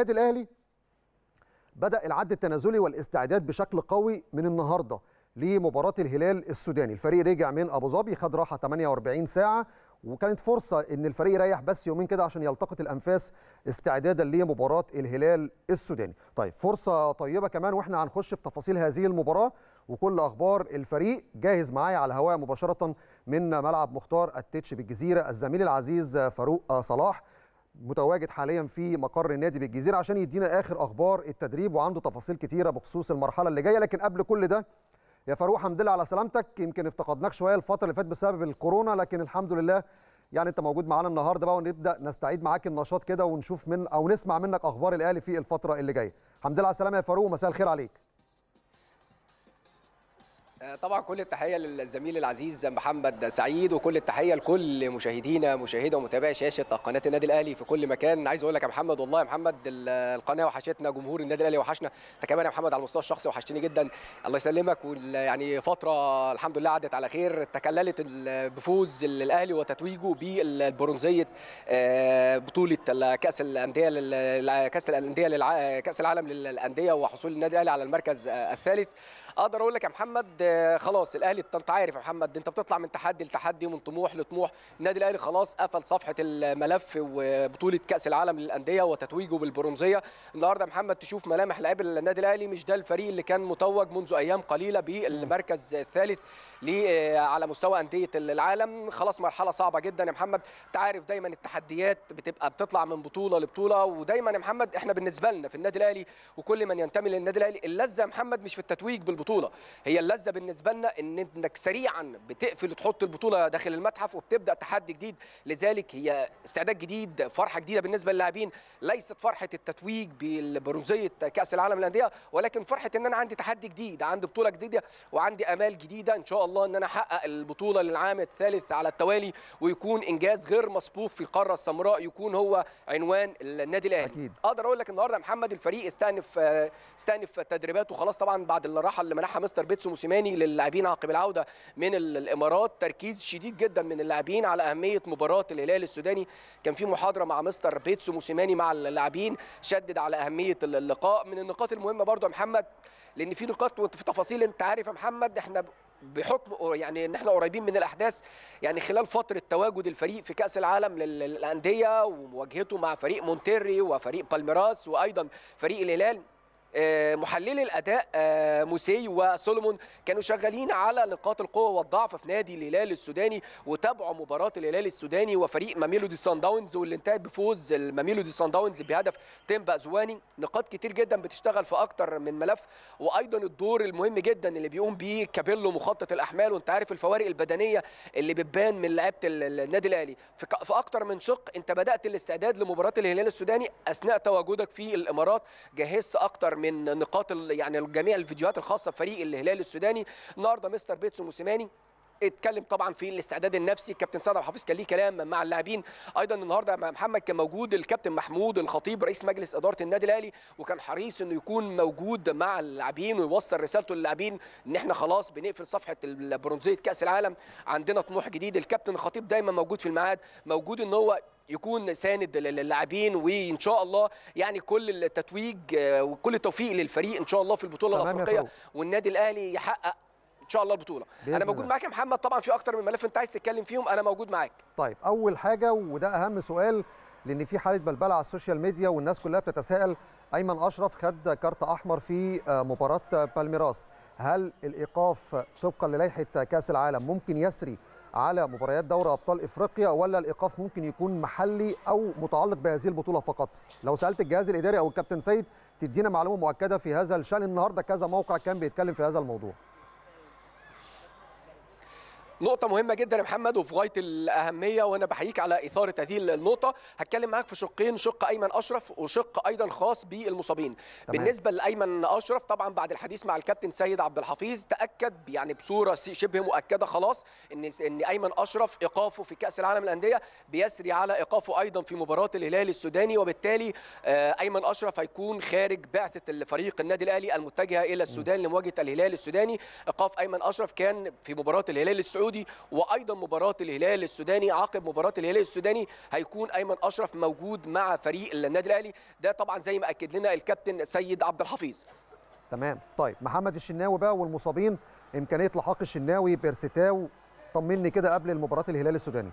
النادي الاهلي بدا العد التنازلي والاستعداد بشكل قوي من النهارده لمباراه الهلال السوداني الفريق رجع من ابو ظبي خد راحه 48 ساعه وكانت فرصه ان الفريق يريح بس يومين كده عشان يلتقط الانفاس استعدادا لمباراه الهلال السوداني طيب فرصه طيبه كمان واحنا هنخش في تفاصيل هذه المباراه وكل اخبار الفريق جاهز معايا على الهواء مباشره من ملعب مختار التتش بالجزيره الزميل العزيز فاروق صلاح متواجد حاليا في مقر النادي بالجزيره عشان يدينا اخر اخبار التدريب وعنده تفاصيل كتيره بخصوص المرحله اللي جايه لكن قبل كل ده يا فاروق حمد لله على سلامتك يمكن افتقدناك شويه الفتره اللي فاتت بسبب الكورونا لكن الحمد لله يعني انت موجود معانا النهارده بقى ونبدا نستعيد معاك النشاط كده ونشوف من او نسمع منك اخبار الاهلي في الفتره اللي جايه حمد لله على السلامه يا فاروق ومساء الخير عليك آه، طبعا كل التحيه للزميل العزيز محمد سعيد وكل التحيه لكل مشاهدينا مشاهده ومتابعي شاشه قناه النادي الاهلي في كل مكان عايز اقول لك يا محمد والله يا محمد القناه وحشتنا جمهور النادي الاهلي وحشنا انت كمان يا محمد على المستوى الشخصي وحشتني جدا الله يسلمك ويعني فتره الحمد لله عدت على خير تكللت بفوز الاهلي وتتويجه بالبرونزيه آه، بطوله كاس الانديه كاس الانديه كاس العالم للانديه وحصول النادي الاهلي على المركز الثالث اقدر اقول لك يا محمد آه، خلاص الاهلي انت عارف يا محمد انت بتطلع من تحدي لتحدي ومن طموح لطموح النادي الاهلي خلاص قفل صفحه الملف وبطوله كاس العالم للانديه وتتويجه بالبرونزيه النهارده يا محمد تشوف ملامح لاعب النادي الاهلي مش ده الفريق اللي كان متوج منذ ايام قليله بالمركز الثالث آه، على مستوى انديه العالم خلاص مرحله صعبه جدا يا محمد انت عارف دايما التحديات بتبقى بتطلع من بطوله لبطوله ودايما يا محمد احنا بالنسبه لنا في النادي الاهلي وكل من ينتمي للنادي الاهلي اللذه يا محمد مش في التتويج بالبطوله هي اللذه بالنسبه لنا ان انك سريعا بتقفل وتحط البطوله داخل المتحف وبتبدا تحدي جديد لذلك هي استعداد جديد فرحه جديده بالنسبه للاعبين ليست فرحه التتويج ببرونزيه كاس العالم للانديه ولكن فرحه ان انا عندي تحدي جديد عندي بطوله جديده وعندي امال جديده ان شاء الله ان انا احقق البطوله للعام الثالث على التوالي ويكون انجاز غير مسبوق في القاره السمراء يكون هو عنوان النادي الاهلي أكيد. اقدر اقول لك النهارده محمد الفريق استأنف استأنف تدريباته خلاص طبعا بعد الراحه اللي منحها مستر بيتسو موسيماني الثاني للاعبين عقب العوده من الامارات تركيز شديد جدا من اللاعبين على اهميه مباراه الهلال السوداني كان في محاضره مع مستر بيتسو موسيماني مع اللاعبين شدد على اهميه اللقاء من النقاط المهمه برضو يا محمد لان في نقاط وانت في تفاصيل انت عارف يا محمد احنا بحكم يعني ان احنا قريبين من الاحداث يعني خلال فتره تواجد الفريق في كاس العالم للانديه ومواجهته مع فريق مونتيري وفريق بالميراس وايضا فريق الهلال آه، محللي الاداء آه، موسي وسولومون كانوا شغالين على نقاط القوه والضعف في نادي الهلال السوداني وتابعوا مباراه الهلال السوداني وفريق ماميلودي سان داونز واللي انتهت بفوز الماميلودي سان داونز بهدف تيمبا زواني نقاط كتير جدا بتشتغل في اكتر من ملف وايضا الدور المهم جدا اللي بيقوم بيه كابيلو مخطط الاحمال وانت عارف الفوارق البدنيه اللي بتبان من لعيبه النادي الاهلي في اكتر من شق انت بدات الاستعداد لمباراه الهلال السوداني اثناء تواجدك في الامارات جهزت اكتر من نقاط يعني جميع الفيديوهات الخاصه بفريق الهلال السوداني النهارده مستر بيتسو موسيماني اتكلم طبعا في الاستعداد النفسي الكابتن سعد حافظ كان ليه كلام مع اللاعبين ايضا النهارده مع محمد كان موجود الكابتن محمود الخطيب رئيس مجلس اداره النادي الاهلي وكان حريص انه يكون موجود مع اللاعبين ويوصل رسالته للاعبين ان احنا خلاص بنقفل صفحه البرونزيه كاس العالم عندنا طموح جديد الكابتن الخطيب دايما موجود في الميعاد موجود ان هو يكون ساند للاعبين وان شاء الله يعني كل التتويج آه، وكل التوفيق للفريق ان شاء الله في البطوله الافريقيه والنادي الاهلي يحقق ان شاء الله البطوله انا موجود معاك يا محمد طبعا في اكتر من ملف انت عايز تتكلم فيهم انا موجود معاك طيب اول حاجه وده اهم سؤال لان في حاله بلبله على السوشيال ميديا والناس كلها بتتساءل ايمن اشرف خد كارت احمر في آه، مباراه بالميراس هل الايقاف طبقا للائحه كاس العالم ممكن يسري على مباريات دوري ابطال افريقيا ولا الايقاف ممكن يكون محلي او متعلق بهذه البطوله فقط لو سالت الجهاز الاداري او الكابتن سيد تدينا معلومه مؤكده في هذا الشان النهارده كذا موقع كان بيتكلم في هذا الموضوع نقطة مهمة جدا يا محمد وفي غاية الأهمية وأنا بحييك على إثارة هذه النقطة، هتكلم معاك في شقين، شق أيمن أشرف وشق أيضا خاص بالمصابين. تمام. بالنسبة لأيمن أشرف طبعا بعد الحديث مع الكابتن سيد عبد الحفيظ تأكد يعني بصورة شبه مؤكدة خلاص إن إن أيمن أشرف إيقافه في كأس العالم للأندية بيسري على إيقافه أيضا في مباراة الهلال السوداني وبالتالي آه، أيمن أشرف هيكون خارج بعثة الفريق النادي الأهلي المتجهة إلى السودان لمواجهة الهلال السوداني، إيقاف أيمن أشرف كان في مباراة الهلال السعودي السعودي وايضا مباراه الهلال السوداني عقب مباراه الهلال السوداني هيكون ايمن اشرف موجود مع فريق النادي الاهلي ده طبعا زي ما اكد لنا الكابتن سيد عبد الحفيظ تمام طيب محمد الشناوي بقى والمصابين امكانيه لحاق الشناوي بيرستاو طمني كده قبل مباراه الهلال السوداني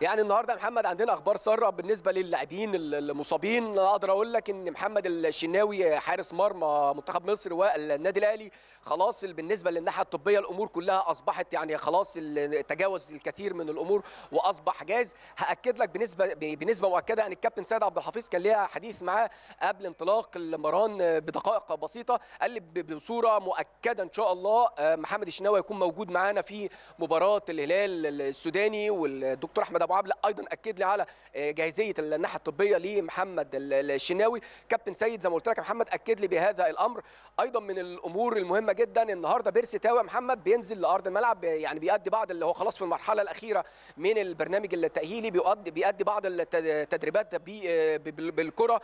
يعني النهارده محمد عندنا اخبار ساره بالنسبه للاعبين المصابين اقدر اقول لك ان محمد الشناوي حارس مرمى منتخب مصر والنادي الاهلي خلاص بالنسبه للناحيه الطبيه الامور كلها اصبحت يعني خلاص تجاوز الكثير من الامور واصبح جاهز هاكد لك بنسبه بنسبه مؤكده ان الكابتن سيد عبد الحفيظ كان ليها حديث معاه قبل انطلاق المران بدقائق بسيطه قال لي بصوره مؤكده ان شاء الله آه، محمد الشناوي هيكون موجود معانا في مباراه الهلال السوداني والدكتور احمد ابو عبله ايضا اكد لي على آه، جاهزيه الناحيه الطبيه لمحمد الشناوي كابتن سيد زي ما قلت لك محمد اكد لي بهذا الامر ايضا من الامور المهمه جدا النهارده بيرسي تاوي محمد بينزل لارض الملعب آه، يعني بيؤدي بعض اللي هو خلاص في المرحله الاخيره من البرنامج التاهيلي بيؤدي بيؤدي بعض التدريبات آه، بالكره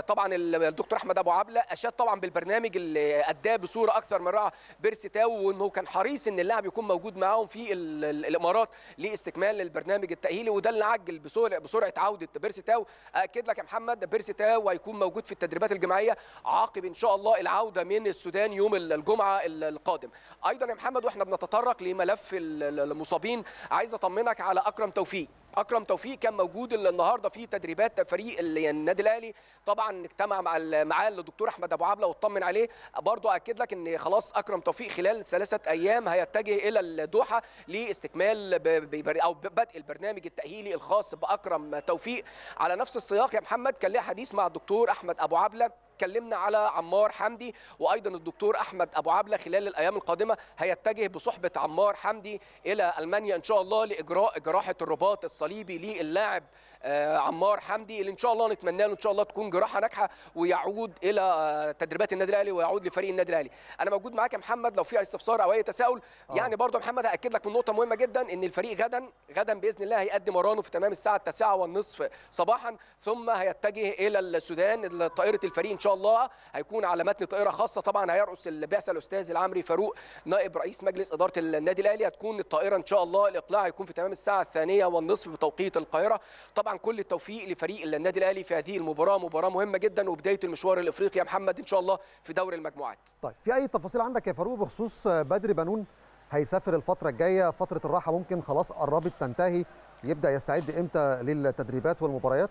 طبعا الدكتور احمد ابو عبله اشاد طبعا بالبرنامج اللي اداه بصوره اكثر من رائعه بيرسي تاوي وانه كان حريص ان اللاعب يكون موجود معاهم في الامارات لاستكمال البرنامج التأهيلي تاهيلي وده اللي عجل بسرعه عوده بيرسي تاو اكد لك يا محمد بيرسي تاو هيكون موجود في التدريبات الجماعيه عقب ان شاء الله العوده من السودان يوم الجمعه القادم ايضا يا محمد واحنا بنتطرق لملف المصابين عايز اطمنك على اكرم توفيق اكرم توفيق كان موجود النهارده في تدريبات فريق النادي الاهلي طبعا اجتمع مع معاه الدكتور احمد ابو عبله واطمن عليه برضه اكد لك ان خلاص اكرم توفيق خلال ثلاثه ايام هيتجه الى الدوحه لاستكمال او بدء البرنامج التاهيلي الخاص باكرم توفيق على نفس السياق يا محمد كان ليا حديث مع الدكتور احمد ابو عبله اتكلمنا على عمار حمدي وايضا الدكتور احمد ابو عبله خلال الايام القادمه هيتجه بصحبه عمار حمدي الى المانيا ان شاء الله لاجراء جراحه الرباط الصليبي للاعب آه، عمار حمدي اللي ان شاء الله نتمنى له ان شاء الله تكون جراحه ناجحه ويعود الى آه، تدريبات النادي الاهلي ويعود لفريق النادي الاهلي انا موجود معاك يا محمد لو في اي استفسار او اي تساؤل أوه. يعني برضو محمد هاكد لك من نقطه مهمه جدا ان الفريق غدا غدا باذن الله هيقدم مرانه في تمام الساعه 9:30 والنصف صباحا ثم هيتجه الى السودان طائره الفريق ان شاء شاء الله هيكون على متن طائره خاصه طبعا هيرقص البعثه الاستاذ العمري فاروق نائب رئيس مجلس اداره النادي الاهلي هتكون الطائره ان شاء الله الاقلاع هيكون في تمام الساعه الثانيه والنصف بتوقيت القاهره طبعا كل التوفيق لفريق النادي الاهلي في هذه المباراه مباراه مهمه جدا وبدايه المشوار الافريقي يا محمد ان شاء الله في دوري المجموعات طيب في اي تفاصيل عندك يا فاروق بخصوص بدر بنون هيسافر الفتره الجايه فتره الراحه ممكن خلاص قربت تنتهي يبدا يستعد امتى للتدريبات والمباريات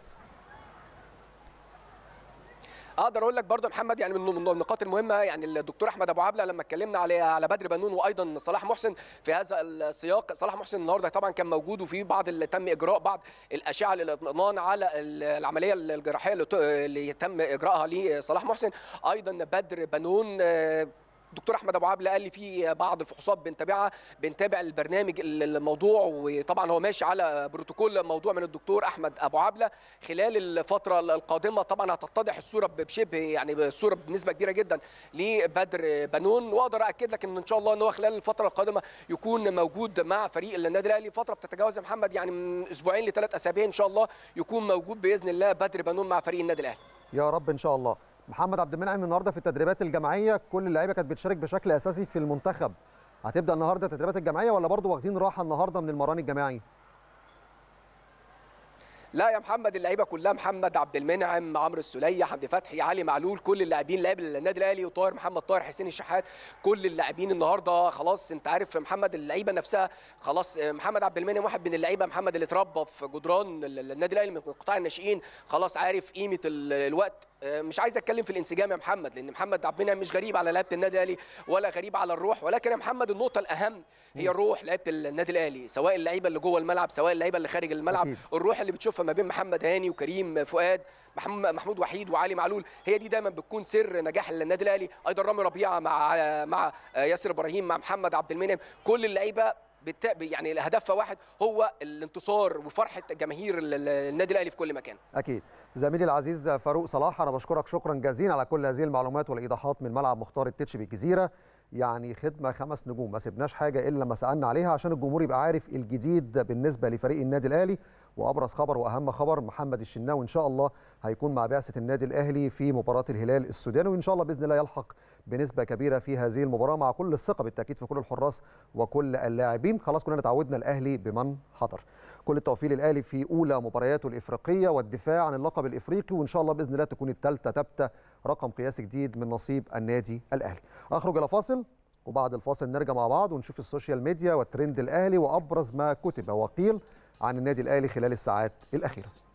اقدر اقول لك برضو يا محمد يعني من النقاط المهمه يعني الدكتور احمد ابو عبله لما اتكلمنا على على بدر بنون وايضا صلاح محسن في هذا السياق صلاح محسن النهارده طبعا كان موجود وفي بعض اللي تم اجراء بعض الاشعه للاطمئنان على العمليه الجراحيه اللي تم اجراءها لصلاح محسن ايضا بدر بنون آه، دكتور احمد ابو عبله قال لي في بعض الفحوصات بنتابعها بنتابع البرنامج الموضوع وطبعا هو ماشي على بروتوكول موضوع من الدكتور احمد ابو عبله خلال الفتره القادمه طبعا هتتضح الصوره بشبه يعني الصوره بنسبه كبيره جدا لبدر بنون واقدر اكد لك ان ان شاء الله ان هو خلال الفتره القادمه يكون موجود مع فريق النادي الاهلي فتره بتتجاوز يا محمد يعني من اسبوعين لثلاث اسابيع ان شاء الله يكون موجود باذن الله بدر بنون مع فريق النادي الاهلي يا رب ان شاء الله محمد عبد المنعم النهارده في التدريبات الجماعيه كل اللعيبه كانت بتشارك بشكل اساسي في المنتخب هتبدا النهارده التدريبات الجماعيه ولا برضه واخدين راحه النهارده من المران الجماعي لا يا محمد اللعيبه كلها محمد عبد المنعم عمرو السليه حمدي فتحي علي معلول كل اللاعبين لاعب النادي الاهلي وطاهر محمد طاهر حسين الشحات كل اللاعبين النهارده خلاص انت عارف محمد اللعيبه نفسها خلاص آه، محمد عبد المنعم واحد من اللعيبه محمد اللي اتربى في جدران النادي الاهلي من قطاع الناشئين خلاص عارف قيمه الوقت آه، مش عايز اتكلم في الانسجام يا محمد لان محمد عبد المنعم مش غريب على لعيبه النادي الاهلي ولا غريب على الروح ولكن يا محمد النقطه الاهم هي الروح لعيبه النادي الاهلي سواء اللعيبه اللي جوه الملعب سواء اللعيبه اللي خارج الملعب الروح اللي بتشوفها الصدفه ما بين محمد هاني وكريم فؤاد محمود وحيد وعلي معلول هي دي دايما بتكون سر نجاح النادي الاهلي ايضا رامي ربيعه مع مع ياسر ابراهيم مع محمد عبد المنعم كل اللعيبه بالت... يعني هدفها واحد هو الانتصار وفرحه جماهير النادي الاهلي في كل مكان. اكيد. زميلي العزيز فاروق صلاح انا بشكرك شكرا جزيلا على كل هذه المعلومات والايضاحات من ملعب مختار التتش بالجزيره. يعني خدمه خمس نجوم ما سبناش حاجه الا لما سالنا عليها عشان الجمهور يبقى عارف الجديد بالنسبه لفريق النادي الاهلي وابرز خبر واهم خبر محمد الشناوي ان شاء الله هيكون مع بعثه النادي الاهلي في مباراه الهلال السوداني وان شاء الله باذن الله يلحق بنسبه كبيره في هذه المباراه مع كل الثقه بالتاكيد في كل الحراس وكل اللاعبين خلاص كلنا تعودنا الاهلي بمن حضر كل التوفيق للاهلي في اولى مبارياته الافريقيه والدفاع عن اللقب الافريقي وان شاء الله باذن الله تكون الثالثه ثابته رقم قياسي جديد من نصيب النادي الاهلي اخرج الى فاصل وبعد الفاصل نرجع مع بعض ونشوف السوشيال ميديا والترند الاهلي وابرز ما كتب وقيل عن النادي الاهلي خلال الساعات الاخيره